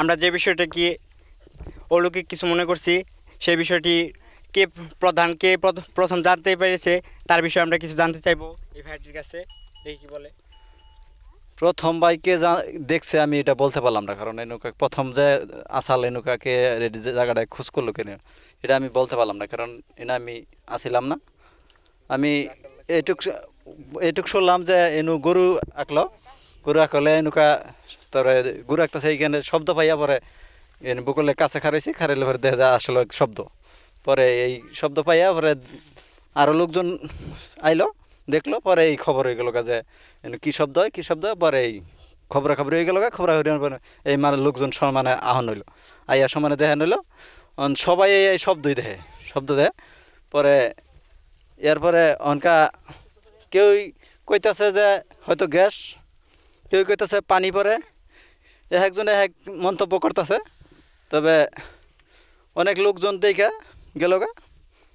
আমরা যে বিষয়টাকে অলৌকিক কিছু মনে করছি সেই বিষয়টি কে প্রধান কে প্রথম জানতে পেরেছে তার বিষয়ে আমরা কিছু জানতে চাইবো এই ভাইটির কাছে দেখি কি বলে প্রথম বাইকে দেখছে আমি এটা বলতে পারলাম না কারণ এনুকা প্রথম যে আসাল এনুকাকে জায়গাটায় খোঁজ করলো কেন এটা আমি বলতে পারলাম না কারণ এনে আমি আসিলাম না আমি এটুক এটুক শুনলাম যে এনু গরু আঁকলো গুড়া কলে এনেকুৱা তারপরে গুড়া একটা কেন শব্দ পাইয়া পরে বুকলে কাছে খারাইছি খারাইলে পরে দেখা যায় আসলে শব্দ পরে এই শব্দ পাইয়া পরে আরও লোকজন আইলো দেখলো পরে এই খবর হয়ে গেল যে কি শব্দ হয় কী শব্দ হয় পরে এই খবরাখবরি হয়ে গেল খবরা হরিয়ার পরে এই মানে লোকজন সমানে আহন হইলো আইয়া সমানে দেখা নিল সবাই এই শব্দই দেহে শব্দ দেহে পরে এরপরে অনকা কেউই কইতাছে যে হয়তো গ্যাস কেউ কেতেছে পানি পরে এক একজন এক মন্তব্য করতেছে তবে অনেক লোকজন দেখা গেল গা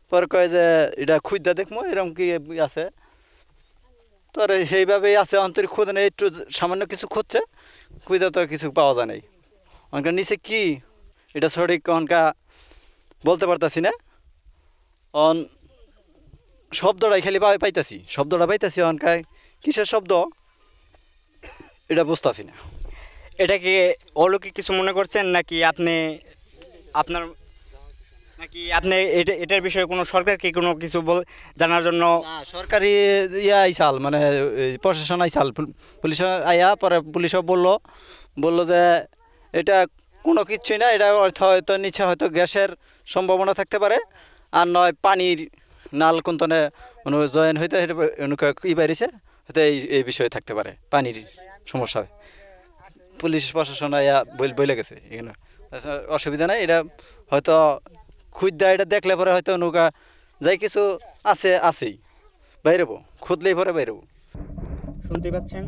পর কয় যে এটা খুঁজতে দেখবো এরকম কি আছে তোর সেইভাবেই আছে অন্তরিক খুঁজে নেই একটু সামান্য কিছু খুঁজছে খুঁজতে তো কিছু পাওয়া যায় নাই অনেক নিচে কি এটা সঠিক অনকা বলতে পারতাছি না অন শব্দটাই খালি পাইতাছি শব্দটা পাইতাছি অনকায় কিসের শব্দ এটা বুঝতেছি না এটাকে অলৌকিক কিছু মনে করছেন নাকি আপনি আপনার নাকি আপনি এটা এটার বিষয়ে কোনো সরকারকে কোনো কিছু বল জানার জন্য সরকারি ইয়া আইসাল মানে প্রশাসন আইসাল পুলিশ আয়া পরে পুলিশও বললো বললো যে এটা কোনো কিচ্ছুই না এটা অর্থ হয়তো নিচে হয়তো গ্যাসের সম্ভাবনা থাকতে পারে আর নয় পানির নাল কুন্তনে জয়েন হইতে ই বেরিয়েছে হয়তো এই বিষয়ে থাকতে পারে পানির সমস্যা হয় পুলিশ প্রশাসন বইলে গেছে এখানে আচ্ছা, অসুবিধা নাই এটা হয়তো খুদ্া এটা দেখলে পরে হয়তো নৌকা যাই কিছু আছে আছেই বাইরেবো খুঁদলেই পরে বাইরেবো শুনতে পাচ্ছেন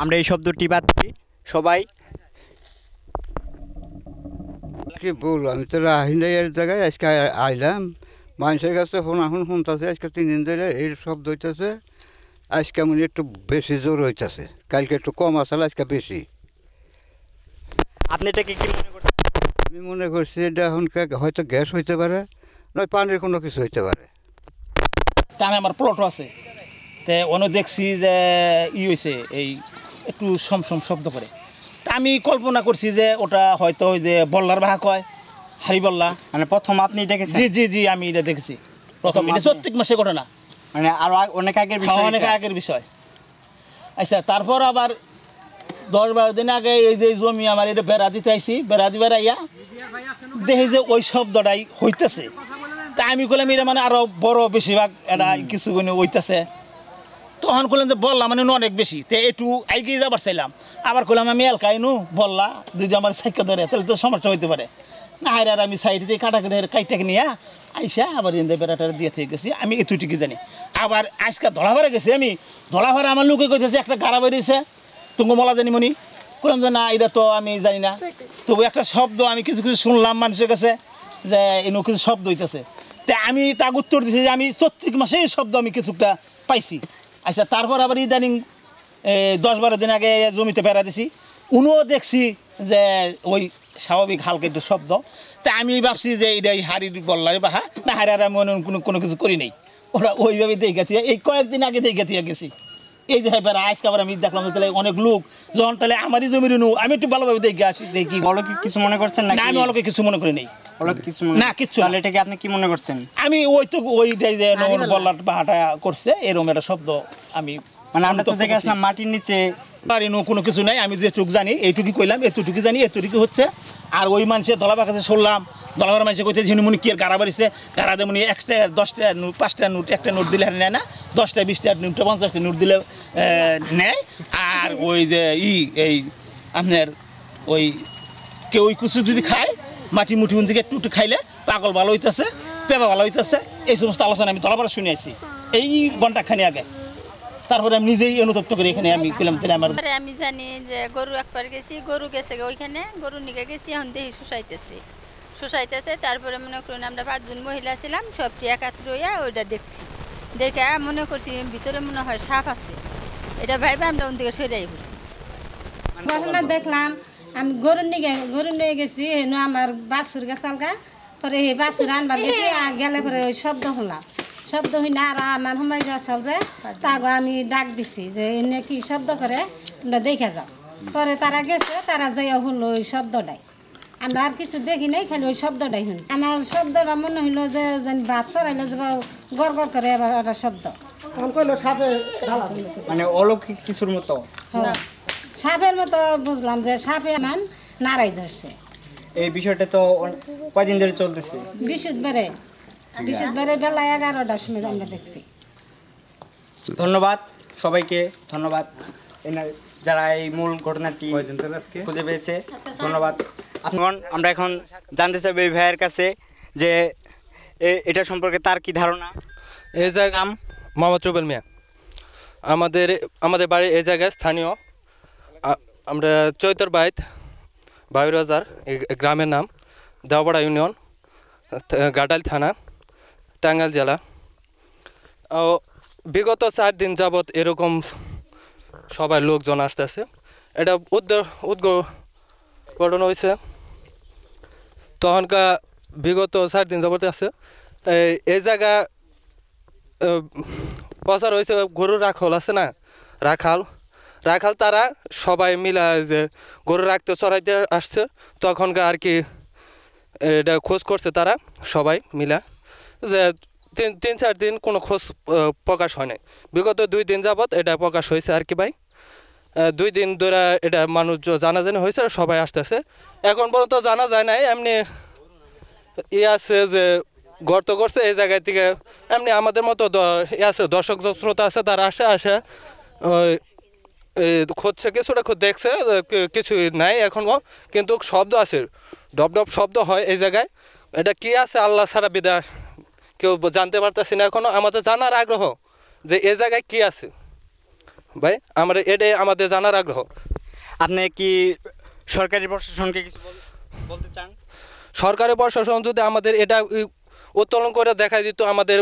আমরা এই শব্দটি পাচ্ছি সবাই কি বলবো আমি তো রাহি এর জায়গায় আজকে আইলাম মানুষের কাছে এখন শুনতেছে আজকে তিন দিন ধরে এই শব্দ হইতেছে আজকে মনে একটু বেশি জোর হইতেছে কালকে একটু কম আসলে আজকে বেশি আপনি এটা কি মনে করছেন আমি মনে করছি এটা এখন হয়তো গ্যাস হইতে পারে নয় পানির কোনো কিছু হইতে পারে আমার প্লটও আছে তে অন্য দেখছি যে ই হয়েছে এই একটু সমসম শব্দ করে তা আমি কল্পনা করছি যে ওটা হয়তো ওই যে বল্লার হয় হারি বল্লা মানে প্রথম আপনি দেখেছেন জি জি জি আমি এটা দেখেছি প্রথম এটা চত্রিশ মাসে ঘটনা মানে আরও অনেক আগের হ্যাঁ, বিষয় অনেক আগের বিষয় আচ্ছা তারপর আবার দশ বারো দিন আগে এই যে জমি আমার এটা বেড়া দিতে আইসি বেড়া দি ইয়া দেখি যে ওই শব্দটাই হইতেছে তা আমি কলাম এটা মানে আরও বড় বেশিরভাগ এটা কিছু হইতেছে তখন করলাম যে বললাম মানে অনেক বেশি তে একটু এগিয়ে যাবার চাইলাম আবার করলাম আমি নু বললা যদি আমার সাইকেল ধরে তাহলে তো সমস্যা হইতে পারে না হাইরে আর আমি সাইড দিয়ে কাটা কাটা কাইটাকে নিয়ে আইসা আবার ইন্দে বেড়াটা দিয়ে থেকে গেছি আমি এতুটিকে জানি আবার আজকে ধলাভারে গেছি আমি ধলাভারে আমার লোকে কেছে একটা গাড়া বেরিয়েছে মলা জানি মনি করলাম যে না এটা তো আমি জানি না তবু একটা শব্দ আমি কিছু কিছু শুনলাম মানুষের কাছে যে এনু কিছু শব্দ হইতেছে তা আমি তাকে উত্তর দিছি যে আমি চত্রিক মাসে শব্দ আমি কিছুটা পাইছি আচ্ছা তারপর আবার ইদানিং দশ বারো দিন আগে জমিতে বেড়া দিছি উনিও দেখছি যে ওই স্বাভাবিক হালকা একটু শব্দ তা আমি ভাবছি যে এই হাড়ির বললাই বা হ্যাঁ না হাড়ি আর আমি কোনো কোনো কিছু করি নাই ওরা ওইভাবে দেখে গেছি এই কয়েকদিন আগে দেখে গেছি এই যে হ্যাঁ আজকে আবার আমি দেখলাম তাহলে অনেক লোক যখন তাহলে আমারই জমির নু আমি একটু ভালোভাবে আসি দেখি কিছু মনে করছেন না আমি কিছু মনে করি মাটির নিচে কোনো কিছু নাই আমি জানি এতটুকু জানি এতটুকু হচ্ছে আর ওই মানুষের ধলাবার কাছে শুনলাম দলবার মানুষে ঝিনুমুনি কি আর গাড়া বাড়িছে দেমনি একটা দশটা নোট পাঁচটা নোট একটা নোট দিলে না দশটা বিশটা নুটটা পঞ্চাশটা নোট দিলে নেয় আর ওই যে ই এই আপনার ওই কেউ ওই কুচু যদি খায় মাটি মুঠি দিকে একটু একটু খাইলে পাগল ভালো হইতেছে পেঁপা ভালো হইতেছে এই সমস্ত আলোচনা আমি তলাবার শুনে আসি এই ঘন্টাখানি আগে তারপরে আমি নিজেই অনুতপ্ত করি এখানে আমি গেলাম তাহলে আমার আমি জানি যে গরু একবার গেছি গরু গেছে ওইখানে গরু নিকে গেছি এখন দেহি শুষাইতেছি শুষাইতেছে তারপরে মনে করুন আমরা পাঁচজন মহিলা ছিলাম সব একাত্র হইয়া ওইটা দেখছি দেখে মনে করছি ভিতরে মনে হয় সাপ আছে এটা ভাইবে আমরা ওন দিকে সেরাই মানে করছি ঘটনা দেখলাম আমি গরুর নিয়ে গরুর নিয়ে গেছি হেন আমার বাসুর গাছালগা পরে এই বাসুর আনবার গেছি গেলে পরে ওই শব্দ হলাম শব্দ হই না আর আমার সময় গেছাল যে তাগো আমি ডাক দিছি যে এনে কি শব্দ করে আমরা দেখে যাও পরে তারা গেছে তারা যাইয়া হলো ওই শব্দটাই আমরা আর কিছু দেখি নাই খালি ওই শব্দটাই শুনছি আমার শব্দটা মনে হইলো যে যেন বাচ্চা রাইলে যে গড় করে আবার একটা শব্দ তখন সাপে মানে অলৌকিক কিছুর মতো হ্যাঁ। সাপের মতো বুঝলাম যে সাপে মান নাড়াই ধরছে এই বিষয়টা তো কয়দিন ধরে চলতেছে বৃহস্পতিবারে আচ্ছা। বৃহস্পতিবারে বেলা এগারোটার সময় আমরা দেখছি ধন্যবাদ সবাইকে ধন্যবাদ যারা এই মূল ঘটনাটি খুঁজে পেয়েছে ধন্যবাদ এখন আমরা এখন জানতে চাইব এই ভাইয়ের কাছে যে এটা সম্পর্কে তার কি ধারণা এই জায়গা নাম মোহাম্মদ রুবেল মিয়া আমাদের আমাদের বাড়ি এই জায়গায় স্থানীয় আমরা চৈতর বাইত বাবির বাজার গ্রামের নাম দেওয়াপাড়া ইউনিয়ন গাডাল থানা টাঙ্গাইল জেলা ও বিগত চার দিন যাবৎ এরকম সবাই লোকজন আসতেছে এটা উদ্গ উদ্ঘটন হয়েছে তখনকার বিগত চার দিন জগতে আছে এই জায়গা প্রচার হয়েছে গরুর রাখল আছে না রাখাল রাখাল তারা সবাই মিলা যে গরু রাখতে চড়াইতে আসছে তখনকার আর কি এটা খোঁজ করছে তারা সবাই মিলা যে তিন তিন চার দিন কোনো খোঁজ প্রকাশ হয় নাই বিগত দুই দিন যাবৎ এটা প্রকাশ হয়েছে আর কি ভাই দুই দিন ধরে এটা মানুষ জানাজানি হয়েছে সবাই আসতেছে এখন পর্যন্ত জানা যায় নাই এমনি ই আছে যে গর্ত করছে এই জায়গায় থেকে এমনি আমাদের মতো আছে দর্শক শ্রোতা আছে তারা আসে আসে খুঁজছে কিছুটা খুব দেখছে কিছু নাই এখনও কিন্তু শব্দ আছে ডব শব্দ হয় এই জায়গায় এটা কি আছে আল্লাহ সারা বিদায় কেউ জানতে পারতেছি না এখনও আমাদের জানার আগ্রহ যে এ জায়গায় কি আছে ভাই আমার এটাই আমাদের জানার আগ্রহ আপনি কি সরকারি প্রশাসনকে কিছু বলতে চান সরকারি প্রশাসন যদি আমাদের এটা উত্তোলন করে দেখা যেত আমাদের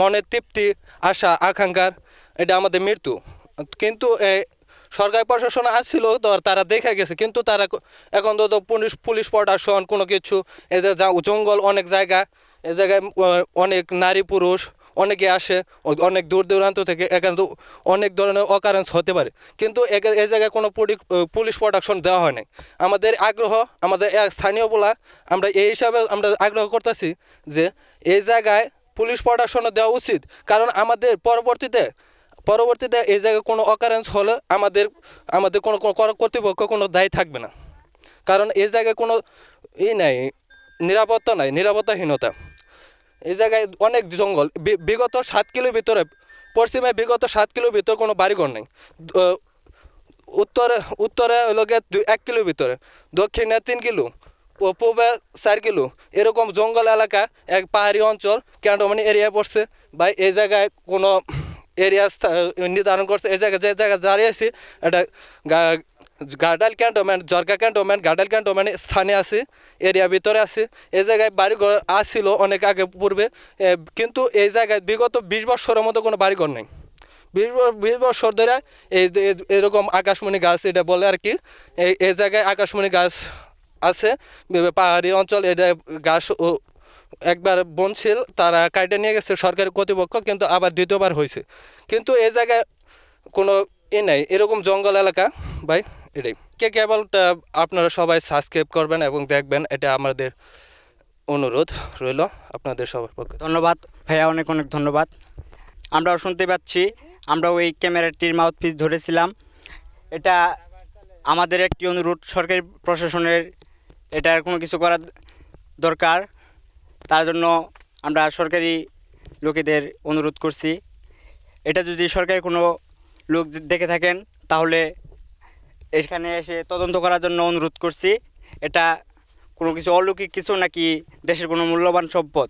মনের তৃপ্তি আশা আকাঙ্ক্ষার এটা আমাদের মৃত্যু কিন্তু সরকারি প্রশাসন আসছিল তারা দেখা গেছে কিন্তু তারা এখন তো পুলিশ পুলিশ প্রশাসন কোনো কিছু এদের জঙ্গল অনেক জায়গা এ জায়গায় অনেক নারী পুরুষ অনেকে আসে অনেক দূর দূরান্ত থেকে এখানে তো অনেক ধরনের অকারেন্স হতে পারে কিন্তু এ জায়গায় কোনো পুলিশ প্রোডাকশন দেওয়া হয় নাই আমাদের আগ্রহ আমাদের স্থানীয় বলা আমরা এই হিসাবে আমরা আগ্রহ করতেছি যে এই জায়গায় পুলিশ প্রোডাকশনও দেওয়া উচিত কারণ আমাদের পরবর্তীতে পরবর্তীতে এই জায়গায় কোনো অকারেন্স হলে আমাদের আমাদের কোনো কর্তৃপক্ষ কোনো দায়ী থাকবে না কারণ এই জায়গায় কোনো ই নাই নিরাপত্তা নাই নিরাপত্তাহীনতা এই জায়গায় অনেক জঙ্গল বিগত সাত কিলো ভিতরে পশ্চিমে বিগত সাত কিলো ভিতরে কোনো বাড়িঘর নেই উত্তরে উত্তরে লোকে এক কিলো ভিতরে দক্ষিণে তিন কিলো পূর্বে চার কিলো এরকম জঙ্গল এলাকা এক পাহাড়ি অঞ্চল ক্যান্টনমেন্ট এরিয়ায় পড়ছে বা এই জায়গায় কোনো এরিয়া নির্ধারণ করছে এই জায়গায় যে জায়গায় দাঁড়িয়েছি এটা গার্ডাল জর্গা ক্যান ক্যান্টনমেন্ট গার্ডাল ক্যান্টনমেন্ট স্থানে আছে এরিয়া ভিতরে আছে এই জায়গায় বাড়িঘর আসছিল অনেক আগে পূর্বে কিন্তু এই জায়গায় বিগত বিশ বছরের মতো কোনো বাড়িঘর নেই বিশ বিশ বছর ধরে এই এরকম আকাশমণি গাছ এটা বলে আর কি এই এই জায়গায় আকাশমণি গাছ আছে পাহাড়ি অঞ্চল এটা গাছ একবার বনছিল তারা কাটে নিয়ে গেছে সরকারি কর্তৃপক্ষ কিন্তু আবার দ্বিতীয়বার হয়েছে কিন্তু এই জায়গায় কোনো এ নাই এরকম জঙ্গল এলাকা ভাই এটাই কে কেবলটা আপনারা সবাই সাবস্ক্রাইব করবেন এবং দেখবেন এটা আমাদের অনুরোধ রইল আপনাদের সবার পক্ষে ধন্যবাদ ভাইয়া অনেক অনেক ধন্যবাদ আমরাও শুনতে পাচ্ছি আমরা ওই ক্যামেরাটির মাউথপিস ধরেছিলাম এটা আমাদের একটি অনুরোধ সরকারি প্রশাসনের এটার কোনো কিছু করার দরকার তার জন্য আমরা সরকারি লোকেদের অনুরোধ করছি এটা যদি সরকারি কোনো লোক দেখে থাকেন তাহলে এখানে এসে তদন্ত করার জন্য অনুরোধ করছি এটা কোনো কিছু অলৌকিক কিছু নাকি দেশের কোনো মূল্যবান সম্পদ